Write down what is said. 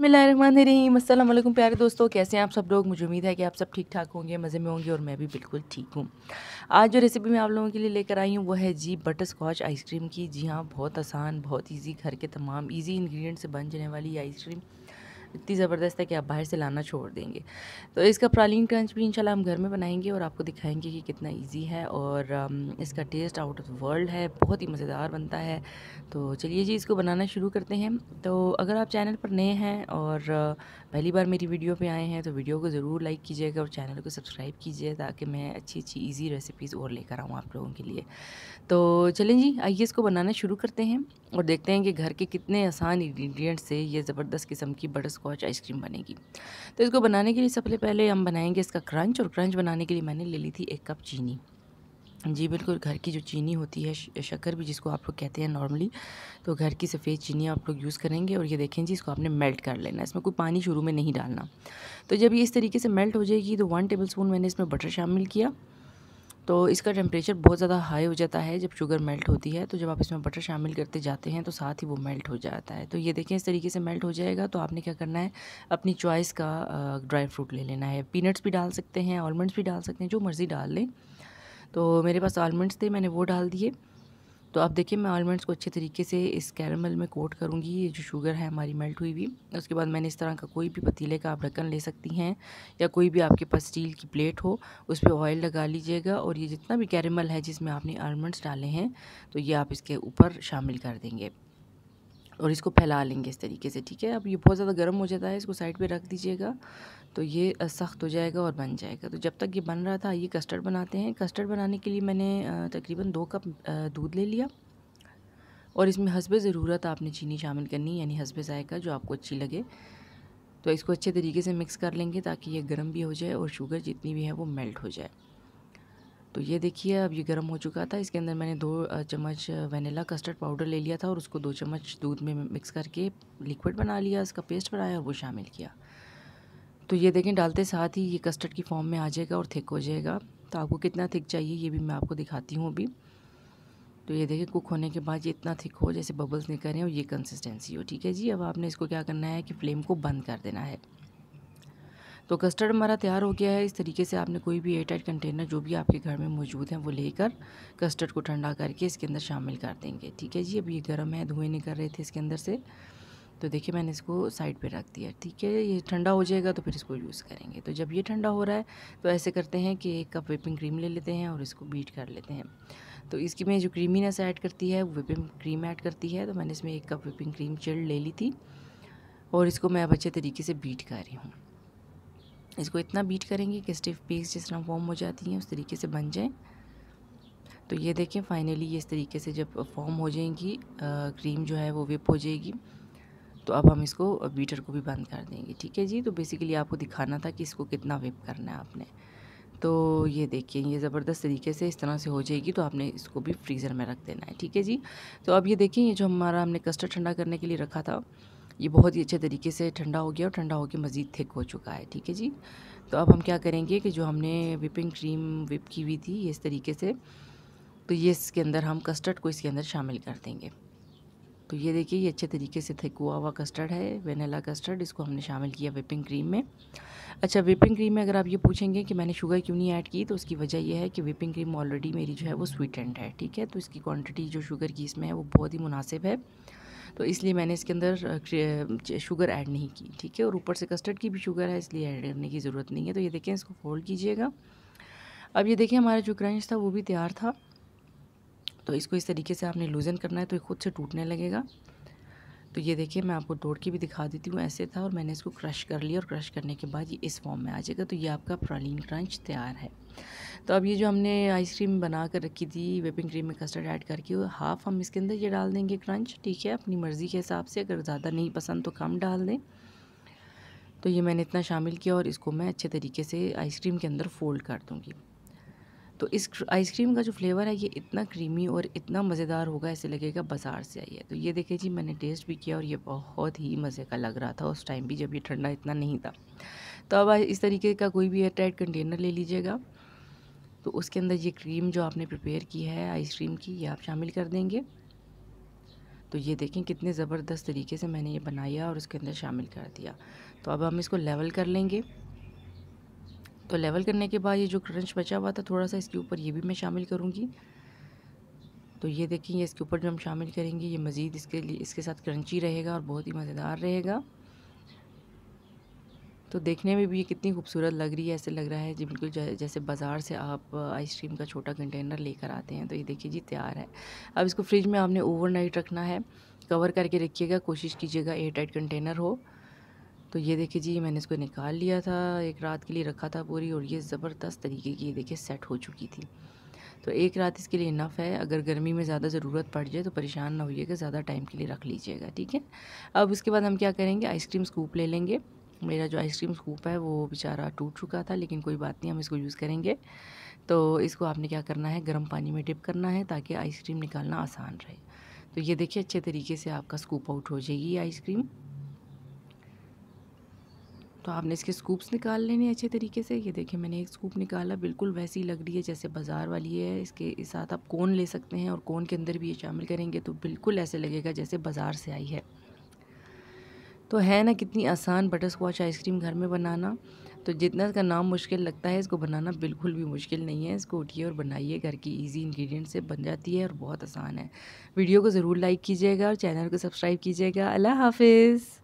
बसमीम असल प्यारे दोस्तों कैसे हैं आप सब लोग मुझे उम्मीद है कि आप सब ठीक ठाक होंगे मज़े में होंगे और मैं भी बिल्कुल ठीक हूँ आज जो रेसिपी मैं आप लोगों के लिए लेकर आई हूँ वो है जी बटर स्कॉच आइसक्रीम की जी हाँ बहुत आसान बहुत इजी घर के तमाम इजी इंग्रेडिएंट से बन जाने वाली आइसक्रीम इतनी ज़बरदस्त है कि आप बाहर से लाना छोड़ देंगे तो इसका प्रालीन क्रंच भी इंशाल्लाह हम घर में बनाएंगे और आपको दिखाएंगे कि कितना इजी है और इसका टेस्ट आउट ऑफ वर्ल्ड है बहुत ही मज़ेदार बनता है तो चलिए जी इसको बनाना शुरू करते हैं तो अगर आप चैनल पर नए हैं और पहली बार मेरी वीडियो पर आए हैं तो वीडियो को ज़रूर लाइक कीजिएगा और चैनल को सब्सक्राइब कीजिए ताकि मैं अच्छी अच्छी ईजी रेसिपीज़ और लेकर आऊँ आप लोगों के लिए तो चलें जी आइए इसको बनाना शुरू करते हैं और देखते हैं कि घर के कितने आसान इन्ग्रीडियंट से ये ज़बरदस्त किस्म की बटर स्कॉच आइसक्रीम बनेगी तो इसको बनाने के लिए सबसे पहले हम बनाएंगे इसका क्रंच और क्रंच बनाने के लिए मैंने ले ली थी एक कप चीनी जी बिल्कुल घर की जो चीनी होती है शक्कर भी जिसको आप लोग कहते हैं नॉर्मली तो घर की सफ़ेद चीनी आप लोग यूज़ करेंगे और ये देखें जी इसको आपने मेल्ट कर लेना इसमें कोई पानी शुरू में नहीं डालना तो जब ये इस तरीके से मेल्ट हो जाएगी तो वन टेबल स्पून मैंने इसमें बटर शामिल किया तो इसका टेम्परेचर बहुत ज़्यादा हाई हो जाता है जब शुगर मेल्ट होती है तो जब आप इसमें बटर शामिल करते जाते हैं तो साथ ही वो मेल्ट हो जाता है तो ये देखें इस तरीके से मेल्ट हो जाएगा तो आपने क्या करना है अपनी चॉइस का ड्राई फ्रूट ले लेना है पीनट्स भी डाल सकते हैं आलमंड्स भी डाल सकते हैं जो मर्ज़ी डाल लें तो मेरे पास आलमंड्स थे मैंने वो डाल दिए तो आप देखिए मैं आलमंड्स को अच्छे तरीके से इस कैरमल में कोट करूँगी ये जो शुगर है हमारी मेल्ट हुई हुई उसके बाद मैंने इस तरह का कोई भी पतीले का आप ढक्कन ले सकती हैं या कोई भी आपके पास स्टील की प्लेट हो उस पर ऑयल लगा लीजिएगा और ये जितना भी कैरमल है जिसमें आपने आलमंड्स डाले हैं तो ये आप इसके ऊपर शामिल कर देंगे और इसको फैला लेंगे इस तरीके से ठीक है अब ये बहुत ज़्यादा गर्म हो जाता है इसको साइड पे रख दीजिएगा तो ये सख्त हो जाएगा और बन जाएगा तो जब तक ये बन रहा था ये कस्टर्ड बनाते हैं कस्टर्ड बनाने के लिए मैंने तकरीबन दो कप दूध ले लिया और इसमें हसब ज़रूरत आपने चीनी शामिल करनी यानी हसब जायका जो आपको अच्छी लगे तो इसको अच्छे तरीके से मिक्स कर लेंगे ताकि ये गर्म भी हो जाए और शुगर जितनी भी है वो मेल्ट हो जाए तो ये देखिए अब ये गर्म हो चुका था इसके अंदर मैंने दो चम्मच वनीला कस्टर्ड पाउडर ले लिया था और उसको दो चम्मच दूध में मिक्स करके लिक्विड बना लिया इसका पेस्ट बनाया और वो शामिल किया तो ये देखें डालते साथ ही ये कस्टर्ड की फॉर्म में आ जाएगा और थिक हो जाएगा तो आपको कितना थिक चाहिए ये भी मैं आपको दिखाती हूँ अभी तो ये देखें कुक होने के बाद ये इतना थिक हो जैसे बबल्स निकल रहे हैं और ये कंसिस्टेंसी हो ठीक है जी अब आपने इसको क्या करना है कि फ्लेम को बंद कर देना है तो कस्टर्ड हमारा तैयार हो गया है इस तरीके से आपने कोई भी एयरटाइट कंटेनर जो भी आपके घर में मौजूद हैं वो लेकर कस्टर्ड को ठंडा करके इसके अंदर शामिल कर देंगे ठीक है जी अभी ये गर्म है धुएँ निकल रहे थे इसके अंदर से तो देखिए मैंने इसको साइड पे रख दिया ठीक है ये ठंडा हो जाएगा तो फिर इसको यूज़ करेंगे तो जब ये ठंडा हो रहा है तो ऐसे करते हैं कि एक कप विपिंग क्रीम ले लेते हैं और इसको बीट कर लेते हैं तो इसकी में जो क्रीमीनेस ऐड करती है विपिंग क्रीम ऐड करती है तो मैंने इसमें एक कप विपिंग क्रीम चिल्ड ले ली थी और इसको मैं अब अच्छे तरीके से बीट कर रही हूँ इसको इतना बीट करेंगे कि स्टिफ पीस जिस तरह फॉर्म हो जाती हैं उस तरीके से बन जाए तो ये देखें फाइनली ये इस तरीके से जब फॉर्म हो जाएंगी क्रीम जो है वो विप हो जाएगी तो अब हम इसको बीटर को भी बंद कर देंगे ठीक है जी तो बेसिकली आपको दिखाना था कि इसको कितना विप करना है आपने तो ये देखिए ये ज़बरदस्त तरीके से इस तरह से हो जाएगी तो आपने इसको भी फ्रीज़र में रख देना है ठीक है जी तो अब ये देखिए ये जो हमारा हमने कस्टर्ड ठंडा करने के लिए रखा था ये बहुत ही अच्छे तरीके से ठंडा हो गया और ठंडा होकर मज़ीद थिक हो चुका है ठीक है जी तो अब हम क्या करेंगे कि जो हमने विपिंग क्रीम विप की हुई थी इस तरीके से तो ये इसके अंदर हम कस्टर्ड को इसके अंदर शामिल कर देंगे तो ये देखिए ये अच्छे तरीके से थिक हुआ हुआ कस्टर्ड है वेनेला कस्टर्ड इसको हमने शामिल किया विपिंग क्रीम में अच्छा विपिंग क्रीम में अगर आप ये पूछेंगे कि मैंने शुगर क्यों नहीं ऐड की तो उसकी वजह यह है कि विपिंग क्रीम ऑलरेडी मेरी जो है वो स्वीटेंड है ठीक है तो इसकी क्वान्टिटी जो शुगर की इसमें है वो बहुत ही मुनासिब है तो इसलिए मैंने इसके अंदर शुगर ऐड नहीं की ठीक है और ऊपर से कस्टर्ड की भी शुगर है इसलिए ऐड करने की ज़रूरत नहीं है तो ये देखें इसको फोल्ड कीजिएगा अब ये देखें हमारा जो क्रंच था वो भी तैयार था तो इसको इस तरीके से आपने लूज़न करना है तो खुद से टूटने लगेगा तो ये देखिए मैं आपको तोड़ के भी दिखा देती हूँ ऐसे था और मैंने इसको क्रश कर लिया और क्रश करने के बाद ये इस फॉर्म में आ जाएगा तो ये आपका प्रालीन क्रंच तैयार है तो अब ये जो हमने आइसक्रीम बना कर रखी थी विपिंग क्रीम में कस्टर्ड ऐड करके हाफ़ हम इसके अंदर ये डाल देंगे क्रंच ठीक है अपनी मर्ज़ी के हिसाब से अगर ज़्यादा नहीं पसंद तो कम डाल दें तो ये मैंने इतना शामिल किया और इसको मैं अच्छे तरीके से आइसक्रीम के अंदर फ़ोल्ड कर दूँगी तो इस आइसक्रीम का जो फ्लेवर है ये इतना क्रीमी और इतना मज़ेदार होगा ऐसे लगेगा बाज़ार से आई है तो ये देखिए जी मैंने टेस्ट भी किया और ये बहुत ही मज़े का लग रहा था उस टाइम भी जब ये ठंडा इतना नहीं था तो अब इस तरीके का कोई भी एयरटाइट कंटेनर ले लीजिएगा तो उसके अंदर ये क्रीम जो आपने प्रिपेयर की है आइसक्रीम की ये आप शामिल कर देंगे तो ये देखें कितने ज़बरदस्त तरीके से मैंने ये बनाया और उसके अंदर शामिल कर दिया तो अब हम इसको लेवल कर लेंगे तो लेवल करने के बाद ये जो क्रंच बचा हुआ था थोड़ा सा इसके ऊपर ये भी मैं शामिल करूँगी तो ये देखिए इसके ऊपर जो हम शामिल करेंगे ये मज़ीद इसके लिए इसके साथ क्रंची रहेगा और बहुत ही मज़ेदार रहेगा तो देखने में भी ये कितनी खूबसूरत लग रही है ऐसे लग रहा है जी बिल्कुल जैसे बाज़ार से आप आइसक्रीम का छोटा कंटेनर लेकर आते हैं तो ये देखिए जी तैयार है अब इसको फ्रिज में आपने ओवरनाइट रखना है कवर करके रखिएगा कोशिश कीजिएगा एयर टाइट कंटेनर हो तो ये देखिए जी मैंने इसको निकाल लिया था एक रात के लिए रखा था पूरी और ये ज़बरदस्त तरीके की ये देखिए सेट हो चुकी थी तो एक रात इसके लिए इनफ है अगर गर्मी में ज़्यादा ज़रूरत पड़ जाए तो परेशान ना होइएगा ज़्यादा टाइम के लिए रख लीजिएगा ठीक है अब उसके बाद हम क्या करेंगे आइसक्रीम स्कूप ले लेंगे मेरा जो आइसक्रीम स्कूप है वो बेचारा टूट चुका था लेकिन कोई बात नहीं हम इसको यूज़ करेंगे तो इसको आपने क्या करना है गर्म पानी में डिप करना है ताकि आइसक्रीम निकालना आसान रहे तो ये देखिए अच्छे तरीके से आपका स्कूप आउट हो जाएगी आइसक्रीम तो आपने इसके स्कूप्स निकाल लेने अच्छे तरीके से ये देखिए मैंने एक स्कूप निकाला बिल्कुल वैसी लग रही है जैसे बाज़ार वाली है इसके साथ आप कोन ले सकते हैं और कोन के अंदर भी ये शामिल करेंगे तो बिल्कुल ऐसे लगेगा जैसे बाज़ार से आई है तो है ना कितनी आसान बटर स्कॉच आइसक्रीम घर में बनाना तो जितना इसका नाम मुश्किल लगता है इसको बनाना बिल्कुल भी मुश्किल नहीं है इसको उठिए और बनाइए घर की इजी इंग्रेडिएंट से बन जाती है और बहुत आसान है वीडियो को ज़रूर लाइक कीजिएगा और चैनल को सब्सक्राइब कीजिएगा अल्लाह हाफिज़